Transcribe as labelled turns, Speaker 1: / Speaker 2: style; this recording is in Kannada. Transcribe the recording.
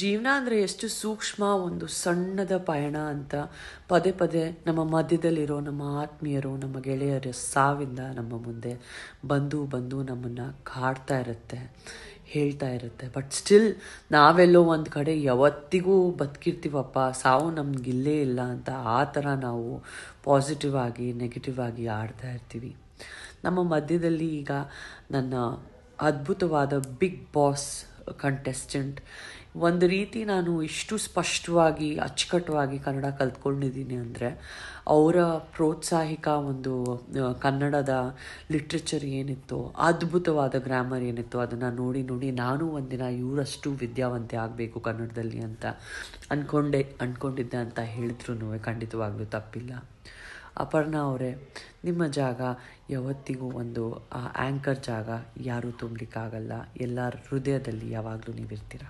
Speaker 1: ಜೀವನ ಅಂದರೆ ಎಷ್ಟು ಸೂಕ್ಷ್ಮ ಒಂದು ಸಣ್ಣದ ಪಯಣ ಅಂತ ಪದೇ ಪದೇ ನಮ್ಮ ಮಧ್ಯದಲ್ಲಿರೋ ನಮ್ಮ ಆತ್ಮೀಯರು ನಮ್ಮ ಗೆಳೆಯರ ಸಾವಿಂದ ನಮ್ಮ ಮುಂದೆ ಬಂದು ಬಂದು ನಮ್ಮನ್ನು ಕಾಡ್ತಾ ಇರುತ್ತೆ ಹೇಳ್ತಾ ಇರುತ್ತೆ ಬಟ್ ಸ್ಟಿಲ್ ನಾವೆಲ್ಲೋ ಒಂದು ಕಡೆ ಯಾವತ್ತಿಗೂ ಬದುಕಿರ್ತೀವಪ್ಪ ಸಾವು ನಮಗಿಲ್ಲೇ ಇಲ್ಲ ಅಂತ ಆ ಥರ ನಾವು ಪಾಸಿಟಿವ್ ಆಗಿ ನೆಗೆಟಿವ್ ಆಗಿ ಆಡ್ತಾ ಇರ್ತೀವಿ ನಮ್ಮ ಮಧ್ಯದಲ್ಲಿ ಈಗ ನನ್ನ ಅದ್ಭುತವಾದ ಬಿಗ್ ಬಾಸ್ ಕಂಟೆಸ್ಟೆಂಟ್ ಒಂದು ರೀತಿ ನಾನು ಇಷ್ಟು ಸ್ಪಷ್ಟವಾಗಿ ಅಚ್ಚುಕಟ್ಟವಾಗಿ ಕನ್ನಡ ಕಲ್ತ್ಕೊಂಡಿದ್ದೀನಿ ಅಂದರೆ ಅವರ ಪ್ರೋತ್ಸಾಹಿಕ ಒಂದು ಕನ್ನಡದ ಲಿಟ್ರೇಚರ್ ಏನಿತ್ತು ಅದ್ಭುತವಾದ ಗ್ರಾಮರ್ ಏನಿತ್ತು ಅದನ್ನು ನೋಡಿ ನೋಡಿ ನಾನು ಒಂದಿನ ಇವರಷ್ಟು ವಿದ್ಯಾವಂತೆ ಆಗಬೇಕು ಕನ್ನಡದಲ್ಲಿ ಅಂತ ಅಂದ್ಕೊಂಡೆ ಅಂದ್ಕೊಂಡಿದ್ದೆ ಅಂತ ಹೇಳಿದ್ರು ಖಂಡಿತವಾಗ್ಲೂ ತಪ್ಪಿಲ್ಲ ಅಪರ್ಣ ಅವರೇ ನಿಮ್ಮ ಜಾಗ ಯಾವತ್ತಿಗೂ ಒಂದು ಆ ಆ್ಯಂಕರ್ ಜಾಗ ಯಾರೂ ತುಂಬಲಿಕ್ಕಾಗಲ್ಲ ಎಲ್ಲರ ಹೃದಯದಲ್ಲಿ ಯಾವಾಗಲೂ ನೀವಿರ್ತೀರ